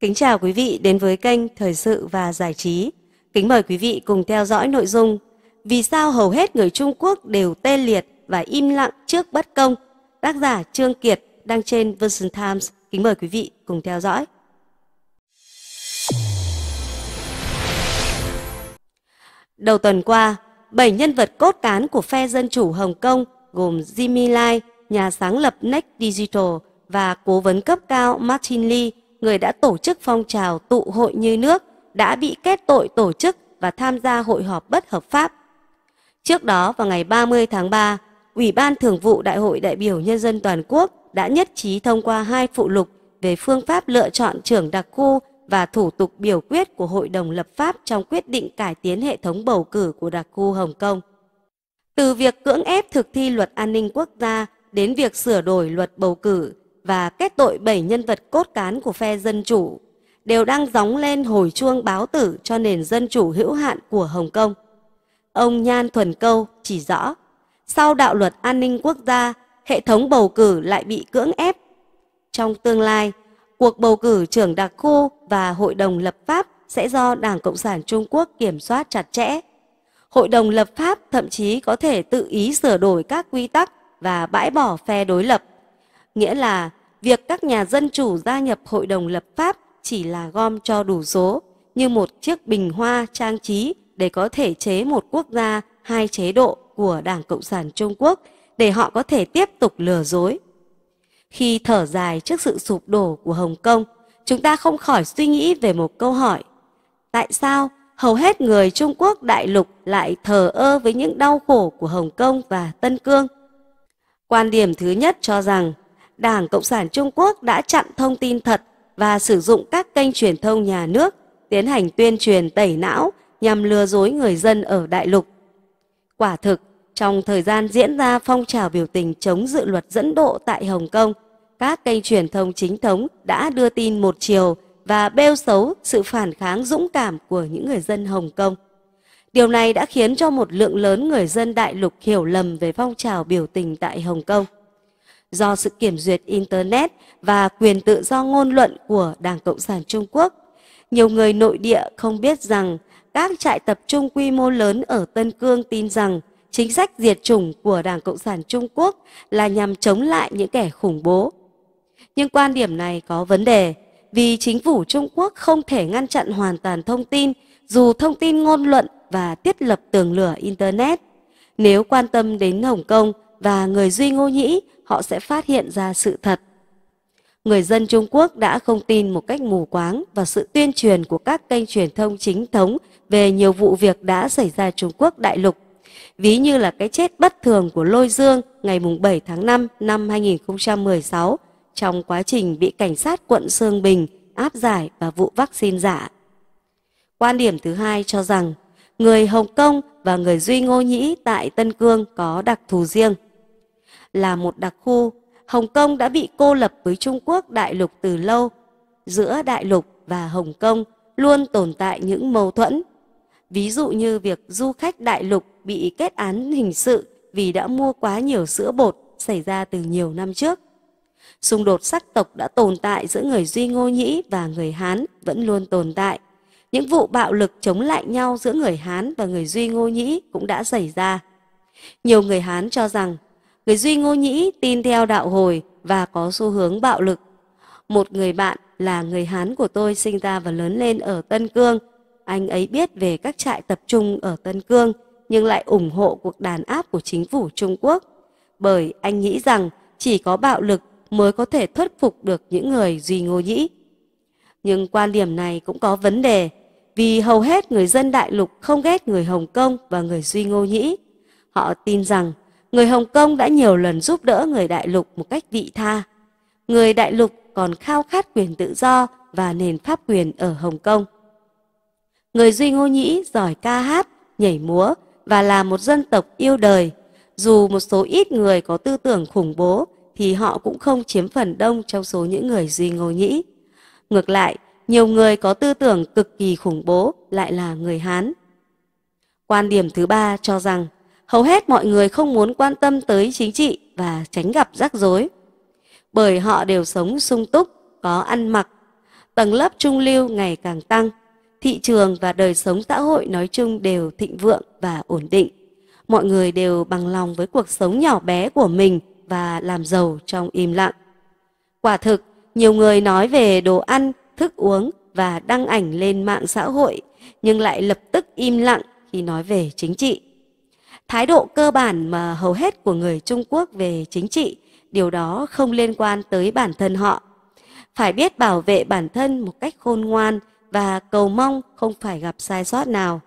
Kính chào quý vị đến với kênh Thời sự và Giải trí. Kính mời quý vị cùng theo dõi nội dung Vì sao hầu hết người Trung Quốc đều tê liệt và im lặng trước bất công? Tác giả Trương Kiệt đăng trên Version Times. Kính mời quý vị cùng theo dõi. Đầu tuần qua, 7 nhân vật cốt cán của phe Dân Chủ Hồng Kông gồm Jimmy Lai, nhà sáng lập Next Digital và cố vấn cấp cao Martin Lee người đã tổ chức phong trào tụ hội như nước đã bị kết tội tổ chức và tham gia hội họp bất hợp pháp. Trước đó vào ngày 30 tháng 3, Ủy ban Thường vụ Đại hội đại biểu Nhân dân toàn quốc đã nhất trí thông qua hai phụ lục về phương pháp lựa chọn trưởng đặc khu và thủ tục biểu quyết của Hội đồng lập pháp trong quyết định cải tiến hệ thống bầu cử của đặc khu Hồng Kông. Từ việc cưỡng ép thực thi luật an ninh quốc gia đến việc sửa đổi luật bầu cử và kết tội bảy nhân vật cốt cán của phe Dân Chủ, đều đang gióng lên hồi chuông báo tử cho nền dân chủ hữu hạn của Hồng Kông. Ông Nhan Thuần Câu chỉ rõ, sau đạo luật an ninh quốc gia, hệ thống bầu cử lại bị cưỡng ép. Trong tương lai, cuộc bầu cử trưởng đặc khu và hội đồng lập pháp sẽ do Đảng Cộng sản Trung Quốc kiểm soát chặt chẽ. Hội đồng lập pháp thậm chí có thể tự ý sửa đổi các quy tắc và bãi bỏ phe đối lập. Nghĩa là việc các nhà dân chủ gia nhập hội đồng lập pháp chỉ là gom cho đủ số, như một chiếc bình hoa trang trí để có thể chế một quốc gia hai chế độ của Đảng Cộng sản Trung Quốc để họ có thể tiếp tục lừa dối. Khi thở dài trước sự sụp đổ của Hồng Kông, chúng ta không khỏi suy nghĩ về một câu hỏi. Tại sao hầu hết người Trung Quốc đại lục lại thờ ơ với những đau khổ của Hồng Kông và Tân Cương? Quan điểm thứ nhất cho rằng Đảng Cộng sản Trung Quốc đã chặn thông tin thật và sử dụng các kênh truyền thông nhà nước tiến hành tuyên truyền tẩy não nhằm lừa dối người dân ở đại lục. Quả thực, trong thời gian diễn ra phong trào biểu tình chống dự luật dẫn độ tại Hồng Kông, các kênh truyền thông chính thống đã đưa tin một chiều và bêu xấu sự phản kháng dũng cảm của những người dân Hồng Kông. Điều này đã khiến cho một lượng lớn người dân đại lục hiểu lầm về phong trào biểu tình tại Hồng Kông do sự kiểm duyệt Internet và quyền tự do ngôn luận của Đảng Cộng sản Trung Quốc. Nhiều người nội địa không biết rằng các trại tập trung quy mô lớn ở Tân Cương tin rằng chính sách diệt chủng của Đảng Cộng sản Trung Quốc là nhằm chống lại những kẻ khủng bố. Nhưng quan điểm này có vấn đề vì chính phủ Trung Quốc không thể ngăn chặn hoàn toàn thông tin dù thông tin ngôn luận và thiết lập tường lửa Internet. Nếu quan tâm đến Hồng Kông và người Duy Ngô Nhĩ họ sẽ phát hiện ra sự thật. Người dân Trung Quốc đã không tin một cách mù quáng vào sự tuyên truyền của các kênh truyền thông chính thống về nhiều vụ việc đã xảy ra Trung Quốc đại lục. Ví như là cái chết bất thường của Lôi Dương ngày mùng 7 tháng 5 năm 2016 trong quá trình bị cảnh sát quận Sơn Bình áp giải và vụ vaccine giả. Quan điểm thứ hai cho rằng người Hồng Kông và người Duy Ngô Nhĩ tại Tân Cương có đặc thù riêng – là một đặc khu, Hồng Kông đã bị cô lập với Trung Quốc đại lục từ lâu. Giữa đại lục và Hồng Kông luôn tồn tại những mâu thuẫn. Ví dụ như việc du khách đại lục bị kết án hình sự vì đã mua quá nhiều sữa bột xảy ra từ nhiều năm trước. Xung đột sắc tộc đã tồn tại giữa người Duy Ngô Nhĩ và người Hán vẫn luôn tồn tại. Những vụ bạo lực chống lại nhau giữa người Hán và người Duy Ngô Nhĩ cũng đã xảy ra. Nhiều người Hán cho rằng Người Duy Ngô Nhĩ tin theo đạo hồi và có xu hướng bạo lực. Một người bạn là người Hán của tôi sinh ra và lớn lên ở Tân Cương. Anh ấy biết về các trại tập trung ở Tân Cương nhưng lại ủng hộ cuộc đàn áp của chính phủ Trung Quốc. Bởi anh nghĩ rằng chỉ có bạo lực mới có thể thuyết phục được những người Duy Ngô Nhĩ. Nhưng quan điểm này cũng có vấn đề vì hầu hết người dân đại lục không ghét người Hồng Kông và người Duy Ngô Nhĩ. Họ tin rằng người Hồng Kông đã nhiều lần giúp đỡ người đại lục một cách vị tha. Người đại lục còn khao khát quyền tự do và nền pháp quyền ở Hồng Kông. Người Duy Ngô Nhĩ giỏi ca hát, nhảy múa và là một dân tộc yêu đời. Dù một số ít người có tư tưởng khủng bố thì họ cũng không chiếm phần đông trong số những người Duy Ngô Nhĩ. Ngược lại, nhiều người có tư tưởng cực kỳ khủng bố lại là người Hán. Quan điểm thứ ba cho rằng hầu hết mọi người không muốn quan tâm tới chính trị và tránh gặp rắc rối. Bởi họ đều sống sung túc, có ăn mặc, tầng lớp trung lưu ngày càng tăng, thị trường và đời sống xã hội nói chung đều thịnh vượng và ổn định. Mọi người đều bằng lòng với cuộc sống nhỏ bé của mình và làm giàu trong im lặng. Quả thực, nhiều người nói về đồ ăn, thức uống và đăng ảnh lên mạng xã hội nhưng lại lập tức im lặng khi nói về chính trị thái độ cơ bản mà hầu hết của người Trung Quốc về chính trị, điều đó không liên quan tới bản thân họ. Phải biết bảo vệ bản thân một cách khôn ngoan và cầu mong không phải gặp sai sót nào.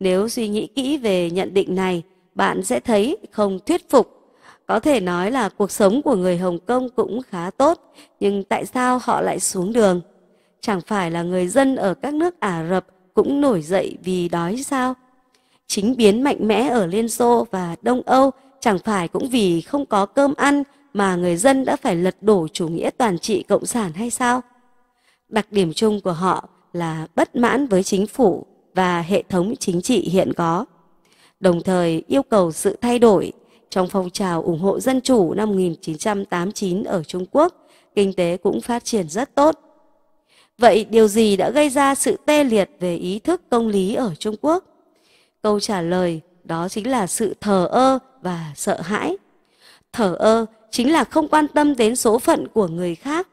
Nếu suy nghĩ kỹ về nhận định này, bạn sẽ thấy không thuyết phục. Có thể nói là cuộc sống của người Hồng Kông cũng khá tốt, nhưng tại sao họ lại xuống đường? Chẳng phải là người dân ở các nước Ả Rập cũng nổi dậy vì đói sao? chính biến mạnh mẽ ở Liên Xô và Đông Âu chẳng phải cũng vì không có cơm ăn mà người dân đã phải lật đổ chủ nghĩa toàn trị cộng sản hay sao? Đặc điểm chung của họ là bất mãn với chính phủ và hệ thống chính trị hiện có, đồng thời yêu cầu sự thay đổi. Trong phong trào ủng hộ dân chủ năm 1989 ở Trung Quốc, kinh tế cũng phát triển rất tốt. Vậy điều gì đã gây ra sự tê liệt về ý thức công lý ở Trung Quốc? Câu trả lời đó chính là sự thờ ơ và sợ hãi. Thờ ơ chính là không quan tâm đến số phận của người khác.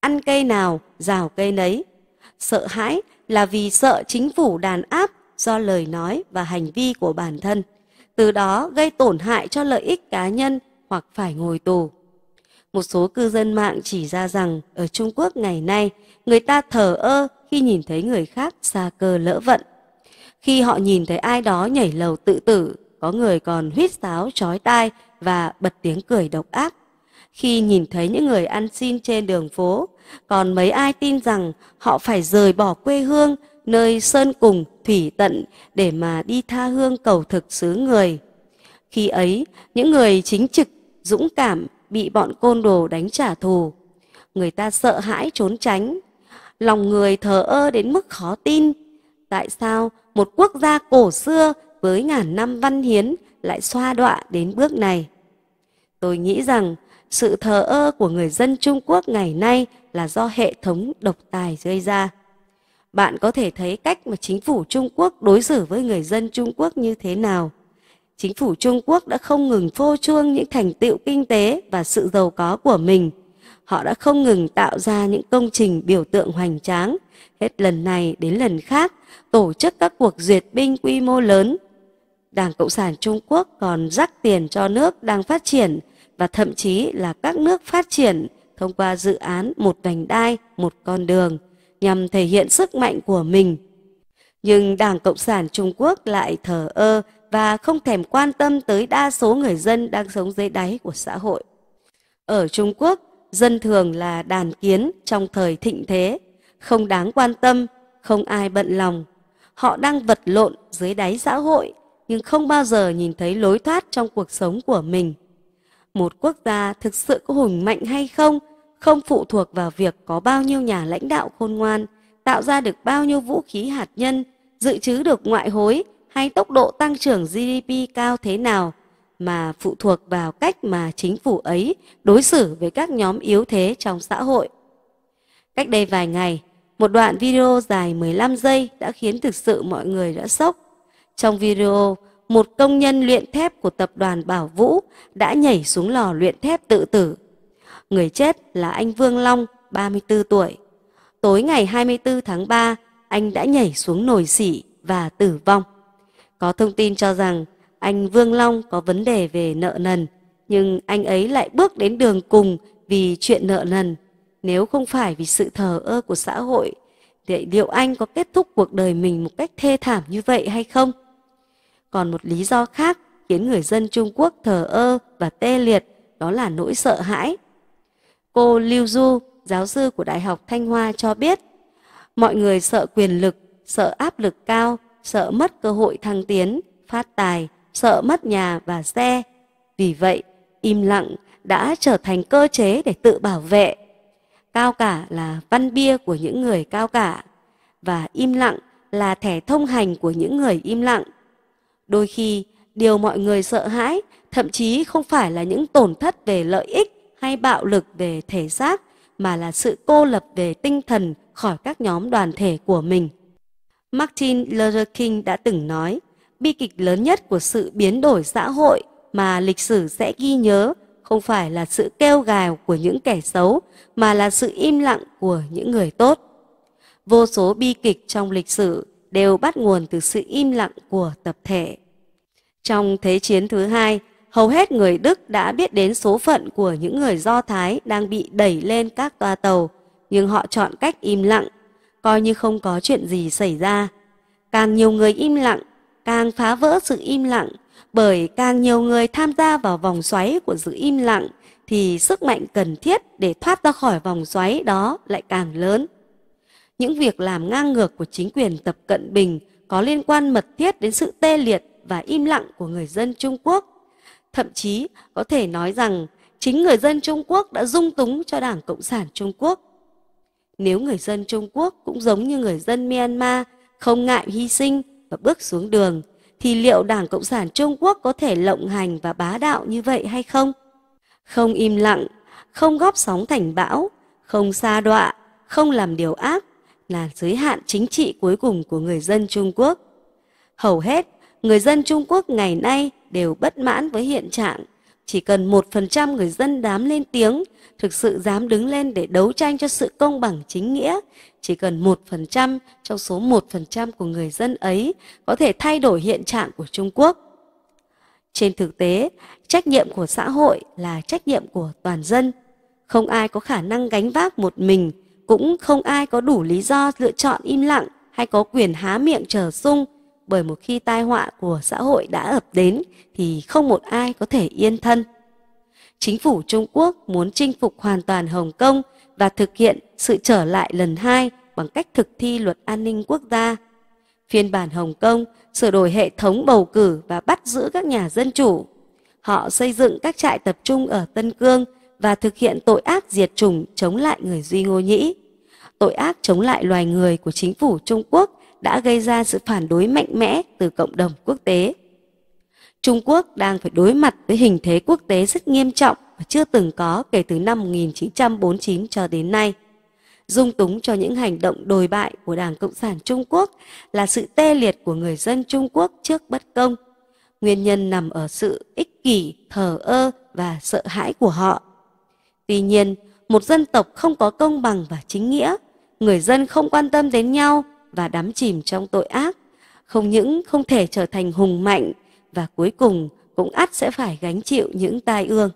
Ăn cây nào, rào cây nấy. Sợ hãi là vì sợ chính phủ đàn áp do lời nói và hành vi của bản thân, từ đó gây tổn hại cho lợi ích cá nhân hoặc phải ngồi tù. Một số cư dân mạng chỉ ra rằng ở Trung Quốc ngày nay, người ta thờ ơ khi nhìn thấy người khác xa cơ lỡ vận khi họ nhìn thấy ai đó nhảy lầu tự tử, có người còn huýt sáo chói tai và bật tiếng cười độc ác. Khi nhìn thấy những người ăn xin trên đường phố, còn mấy ai tin rằng họ phải rời bỏ quê hương, nơi sơn cùng, thủy tận để mà đi tha hương cầu thực xứ người. Khi ấy, những người chính trực, dũng cảm bị bọn côn đồ đánh trả thù. Người ta sợ hãi trốn tránh, lòng người thờ ơ đến mức khó tin tại sao một quốc gia cổ xưa với ngàn năm văn hiến lại xoa đọa đến bước này. Tôi nghĩ rằng sự thờ ơ của người dân Trung Quốc ngày nay là do hệ thống độc tài gây ra. Bạn có thể thấy cách mà chính phủ Trung Quốc đối xử với người dân Trung Quốc như thế nào. Chính phủ Trung Quốc đã không ngừng phô trương những thành tựu kinh tế và sự giàu có của mình – họ đã không ngừng tạo ra những công trình biểu tượng hoành tráng, hết lần này đến lần khác, tổ chức các cuộc duyệt binh quy mô lớn. Đảng Cộng sản Trung Quốc còn rắc tiền cho nước đang phát triển và thậm chí là các nước phát triển thông qua dự án một vành đai, một con đường nhằm thể hiện sức mạnh của mình. Nhưng Đảng Cộng sản Trung Quốc lại thờ ơ và không thèm quan tâm tới đa số người dân đang sống dưới đáy của xã hội. Ở Trung Quốc, dân thường là đàn kiến trong thời thịnh thế, không đáng quan tâm, không ai bận lòng. Họ đang vật lộn dưới đáy xã hội nhưng không bao giờ nhìn thấy lối thoát trong cuộc sống của mình. Một quốc gia thực sự có hùng mạnh hay không không phụ thuộc vào việc có bao nhiêu nhà lãnh đạo khôn ngoan, tạo ra được bao nhiêu vũ khí hạt nhân, dự trữ được ngoại hối hay tốc độ tăng trưởng GDP cao thế nào mà phụ thuộc vào cách mà chính phủ ấy đối xử với các nhóm yếu thế trong xã hội. Cách đây vài ngày, một đoạn video dài 15 giây đã khiến thực sự mọi người đã sốc. Trong video, một công nhân luyện thép của tập đoàn Bảo Vũ đã nhảy xuống lò luyện thép tự tử. Người chết là anh Vương Long, 34 tuổi. Tối ngày 24 tháng 3, anh đã nhảy xuống nồi xỉ và tử vong. Có thông tin cho rằng anh Vương Long có vấn đề về nợ nần, nhưng anh ấy lại bước đến đường cùng vì chuyện nợ nần. Nếu không phải vì sự thờ ơ của xã hội, thì liệu anh có kết thúc cuộc đời mình một cách thê thảm như vậy hay không? Còn một lý do khác khiến người dân Trung Quốc thờ ơ và tê liệt đó là nỗi sợ hãi. Cô Lưu Du, giáo sư của Đại học Thanh Hoa cho biết, mọi người sợ quyền lực, sợ áp lực cao, sợ mất cơ hội thăng tiến, phát tài, sợ mất nhà và xe. Vì vậy, im lặng đã trở thành cơ chế để tự bảo vệ. Cao cả là văn bia của những người cao cả và im lặng là thẻ thông hành của những người im lặng. Đôi khi, điều mọi người sợ hãi thậm chí không phải là những tổn thất về lợi ích hay bạo lực về thể xác mà là sự cô lập về tinh thần khỏi các nhóm đoàn thể của mình. Martin Luther King đã từng nói, bi kịch lớn nhất của sự biến đổi xã hội mà lịch sử sẽ ghi nhớ không phải là sự kêu gào của những kẻ xấu mà là sự im lặng của những người tốt. Vô số bi kịch trong lịch sử đều bắt nguồn từ sự im lặng của tập thể. Trong Thế chiến thứ hai, hầu hết người Đức đã biết đến số phận của những người Do Thái đang bị đẩy lên các toa tàu, nhưng họ chọn cách im lặng, coi như không có chuyện gì xảy ra. Càng nhiều người im lặng, càng phá vỡ sự im lặng, bởi càng nhiều người tham gia vào vòng xoáy của sự im lặng thì sức mạnh cần thiết để thoát ra khỏi vòng xoáy đó lại càng lớn. Những việc làm ngang ngược của chính quyền Tập Cận Bình có liên quan mật thiết đến sự tê liệt và im lặng của người dân Trung Quốc. Thậm chí có thể nói rằng chính người dân Trung Quốc đã dung túng cho Đảng Cộng sản Trung Quốc. Nếu người dân Trung Quốc cũng giống như người dân Myanmar không ngại hy sinh và bước xuống đường, thì liệu Đảng Cộng sản Trung Quốc có thể lộng hành và bá đạo như vậy hay không? Không im lặng, không góp sóng thành bão, không xa đọa, không làm điều ác là giới hạn chính trị cuối cùng của người dân Trung Quốc. Hầu hết, người dân Trung Quốc ngày nay đều bất mãn với hiện trạng chỉ cần một phần trăm người dân dám lên tiếng, thực sự dám đứng lên để đấu tranh cho sự công bằng chính nghĩa, chỉ cần một phần trăm trong số một phần trăm của người dân ấy có thể thay đổi hiện trạng của Trung Quốc. Trên thực tế, trách nhiệm của xã hội là trách nhiệm của toàn dân. Không ai có khả năng gánh vác một mình, cũng không ai có đủ lý do lựa chọn im lặng hay có quyền há miệng chờ sung bởi một khi tai họa của xã hội đã ập đến thì không một ai có thể yên thân. Chính phủ Trung Quốc muốn chinh phục hoàn toàn Hồng Kông và thực hiện sự trở lại lần hai bằng cách thực thi luật an ninh quốc gia. Phiên bản Hồng Kông sửa đổi hệ thống bầu cử và bắt giữ các nhà dân chủ. Họ xây dựng các trại tập trung ở Tân Cương và thực hiện tội ác diệt chủng chống lại người Duy Ngô Nhĩ. Tội ác chống lại loài người của chính phủ Trung Quốc đã gây ra sự phản đối mạnh mẽ từ cộng đồng quốc tế. Trung Quốc đang phải đối mặt với hình thế quốc tế rất nghiêm trọng và chưa từng có kể từ năm 1949 cho đến nay. Dung túng cho những hành động đồi bại của Đảng Cộng sản Trung Quốc là sự tê liệt của người dân Trung Quốc trước bất công. Nguyên nhân nằm ở sự ích kỷ, thờ ơ và sợ hãi của họ. Tuy nhiên, một dân tộc không có công bằng và chính nghĩa, người dân không quan tâm đến nhau và đắm chìm trong tội ác, không những không thể trở thành hùng mạnh và cuối cùng cũng ắt sẽ phải gánh chịu những tai ương.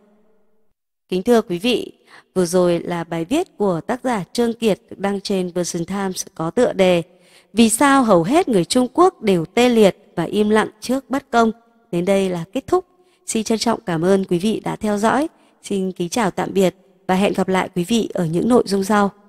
Kính thưa quý vị, vừa rồi là bài viết của tác giả Trương Kiệt được đăng trên Person Times có tựa đề Vì sao hầu hết người Trung Quốc đều tê liệt và im lặng trước bất công? Đến đây là kết thúc. Xin trân trọng cảm ơn quý vị đã theo dõi. Xin kính chào tạm biệt và hẹn gặp lại quý vị ở những nội dung sau.